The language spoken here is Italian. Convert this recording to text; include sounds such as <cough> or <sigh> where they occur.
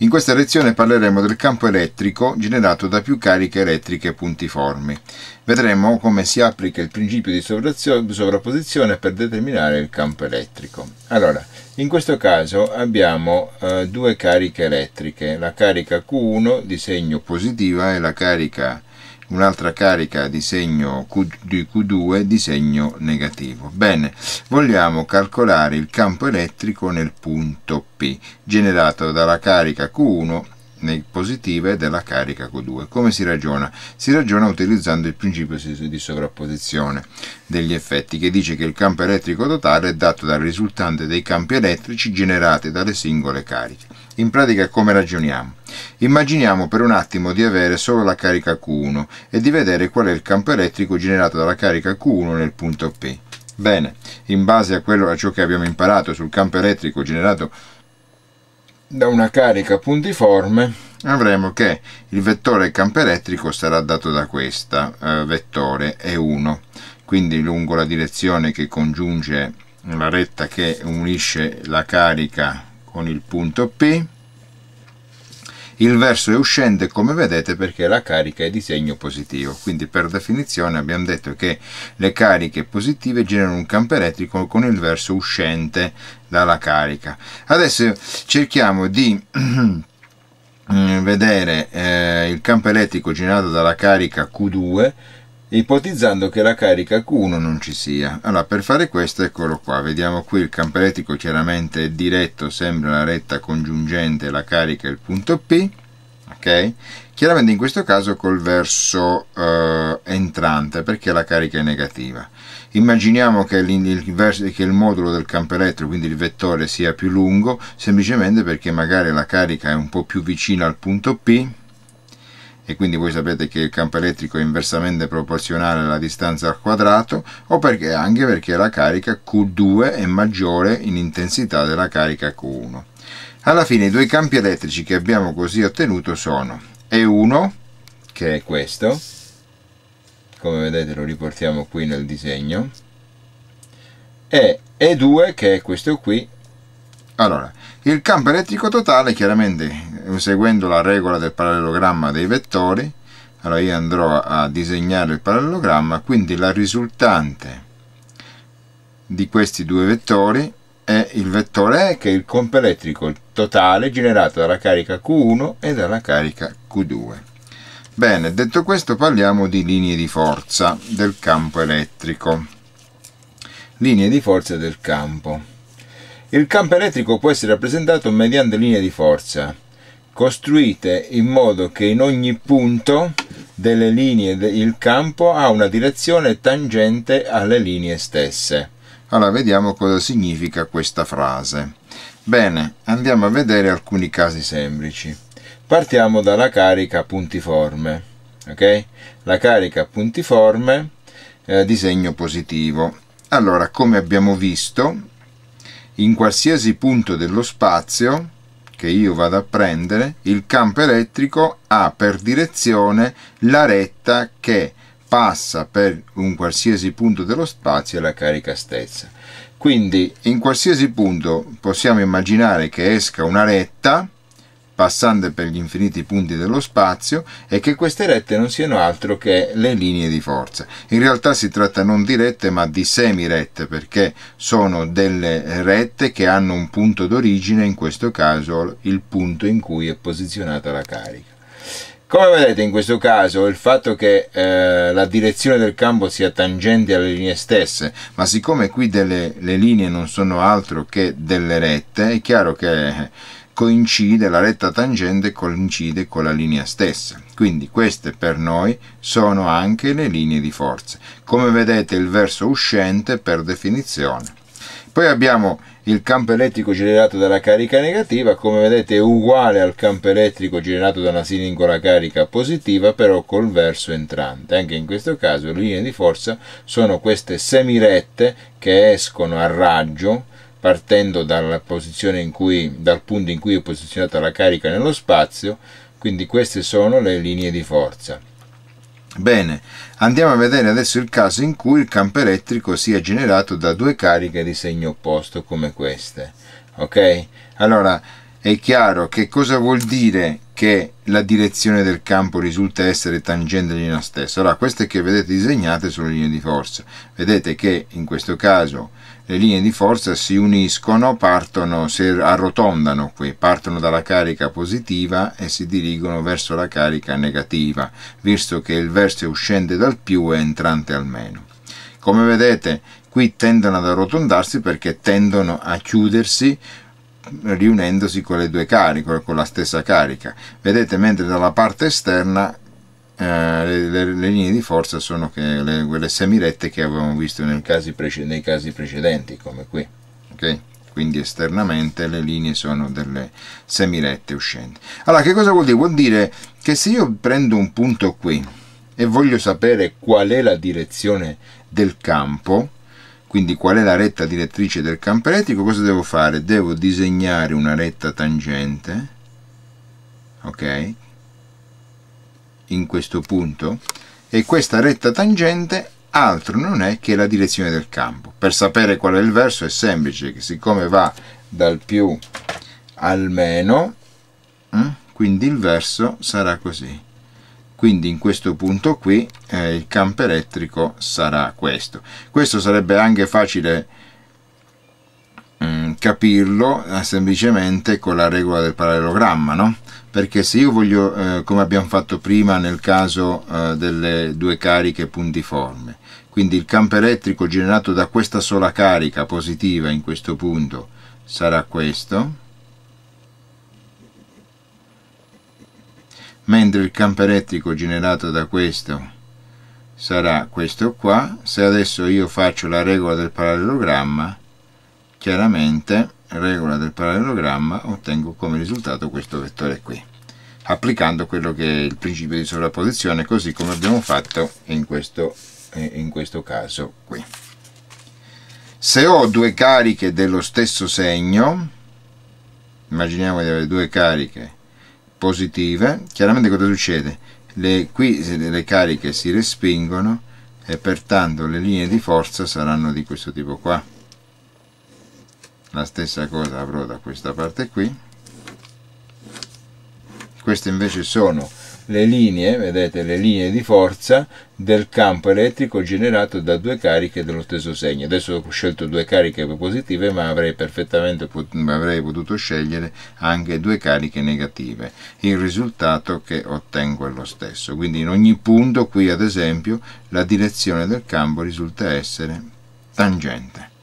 In questa lezione parleremo del campo elettrico generato da più cariche elettriche puntiformi. Vedremo come si applica il principio di sovrapposizione per determinare il campo elettrico. Allora, in questo caso abbiamo eh, due cariche elettriche, la carica Q1 di segno positiva e la carica un'altra carica di segno Q, di Q2 di segno negativo. Bene, vogliamo calcolare il campo elettrico nel punto P generato dalla carica Q1 positive della carica Q2. Come si ragiona? Si ragiona utilizzando il principio di sovrapposizione degli effetti che dice che il campo elettrico totale è dato dal risultante dei campi elettrici generati dalle singole cariche. In pratica come ragioniamo? Immaginiamo per un attimo di avere solo la carica Q1 e di vedere qual è il campo elettrico generato dalla carica Q1 nel punto P. Bene, in base a, quello, a ciò che abbiamo imparato sul campo elettrico generato da una carica puntiforme avremo che il vettore campo elettrico sarà dato da questa eh, vettore E1 quindi lungo la direzione che congiunge la retta che unisce la carica con il punto P il verso è uscente come vedete perché la carica è di segno positivo quindi per definizione abbiamo detto che le cariche positive generano un campo elettrico con il verso uscente dalla carica adesso cerchiamo di <clears throat> vedere eh, il campo elettrico generato dalla carica Q2 ipotizzando che la carica Q1 non ci sia. Allora, per fare questo, eccolo qua, vediamo qui il campo elettrico chiaramente è diretto, sembra la retta congiungente, la carica e il punto P, ok? Chiaramente in questo caso col verso eh, entrante, perché la carica è negativa. Immaginiamo che, il, che il modulo del campo elettrico, quindi il vettore, sia più lungo, semplicemente perché magari la carica è un po' più vicina al punto P, e quindi voi sapete che il campo elettrico è inversamente proporzionale alla distanza al quadrato o perché anche perché la carica Q2 è maggiore in intensità della carica Q1. Alla fine i due campi elettrici che abbiamo così ottenuto sono E1 che è questo come vedete lo riportiamo qui nel disegno e E2 che è questo qui allora il campo elettrico totale chiaramente seguendo la regola del parallelogramma dei vettori allora io andrò a disegnare il parallelogramma quindi la risultante di questi due vettori è il vettore E che è il campo elettrico totale generato dalla carica Q1 e dalla carica Q2 bene detto questo parliamo di linee di forza del campo elettrico linee di forza del campo il campo elettrico può essere rappresentato mediante linee di forza costruite in modo che in ogni punto delle linee del campo ha una direzione tangente alle linee stesse. Allora vediamo cosa significa questa frase. Bene, andiamo a vedere alcuni casi semplici. Partiamo dalla carica puntiforme. Ok? La carica puntiforme eh, di positivo. Allora, come abbiamo visto, in qualsiasi punto dello spazio che io vado a prendere, il campo elettrico ha per direzione la retta che passa per un qualsiasi punto dello spazio e la carica stessa. Quindi in qualsiasi punto possiamo immaginare che esca una retta passando per gli infiniti punti dello spazio e che queste rette non siano altro che le linee di forza. In realtà si tratta non di rette ma di semirette perché sono delle rette che hanno un punto d'origine, in questo caso il punto in cui è posizionata la carica. Come vedete in questo caso il fatto che eh, la direzione del campo sia tangente alle linee stesse, ma siccome qui delle, le linee non sono altro che delle rette, è chiaro che coincide, la retta tangente coincide con la linea stessa. Quindi queste per noi sono anche le linee di forza. Come vedete il verso uscente per definizione. Poi abbiamo il campo elettrico generato dalla carica negativa, come vedete è uguale al campo elettrico generato da una singola carica positiva, però col verso entrante. Anche in questo caso le linee di forza sono queste semirette che escono a raggio, partendo dal punto in cui è posizionata la carica nello spazio, quindi queste sono le linee di forza. Bene, andiamo a vedere adesso il caso in cui il campo elettrico sia generato da due cariche di segno opposto come queste. Ok? Allora, è chiaro che cosa vuol dire che la direzione del campo risulta essere tangente di una stessa. Allora, queste che vedete disegnate sono linee di forza. Vedete che in questo caso le linee di forza si uniscono, partono, si arrotondano qui, partono dalla carica positiva e si dirigono verso la carica negativa, visto che il verso è uscente dal più e entrante al meno. Come vedete qui tendono ad arrotondarsi perché tendono a chiudersi riunendosi con le due cariche, con la stessa carica. Vedete mentre dalla parte esterna Uh, le, le, le, linee di forza sono le, quelle semirette che avevamo visto casi nei casi precedenti, come qui. Okay? Quindi esternamente le linee sono delle semirette uscenti. Allora, che cosa vuol dire? Vuol dire che se io prendo un punto qui e voglio sapere qual è la direzione del campo, quindi qual è la retta direttrice del campo elettrico, cosa devo fare? Devo disegnare una retta tangente, ok? in questo punto e questa retta tangente altro non è che la direzione del campo. Per sapere qual è il verso è semplice, che siccome va dal più al meno, eh, quindi il verso sarà così. Quindi in questo punto qui eh, il campo elettrico sarà questo. Questo sarebbe anche facile Mm, capirlo eh, semplicemente con la regola del parallelogramma, no? Perché se io voglio, eh, come abbiamo fatto prima nel caso eh, delle due cariche puntiforme, quindi il campo elettrico generato da questa sola carica positiva in questo punto sarà questo, mentre il campo elettrico generato da questo sarà questo qua se adesso io faccio la regola del parallelogramma chiaramente regola del parallelogramma ottengo come risultato questo vettore qui applicando quello che è il principio di sovrapposizione così come abbiamo fatto in questo, eh, in questo caso qui se ho due cariche dello stesso segno immaginiamo di avere due cariche positive chiaramente cosa succede? Le, qui le cariche si respingono e pertanto le linee di forza saranno di questo tipo qua la stessa cosa avrò da questa parte qui queste invece sono le linee, vedete, le linee di forza del campo elettrico generato da due cariche dello stesso segno. Adesso ho scelto due cariche positive, ma avrei perfettamente pot avrei potuto scegliere anche due cariche negative. Il risultato che ottengo è lo stesso. Quindi in ogni punto qui, ad esempio, la direzione del campo risulta essere tangente.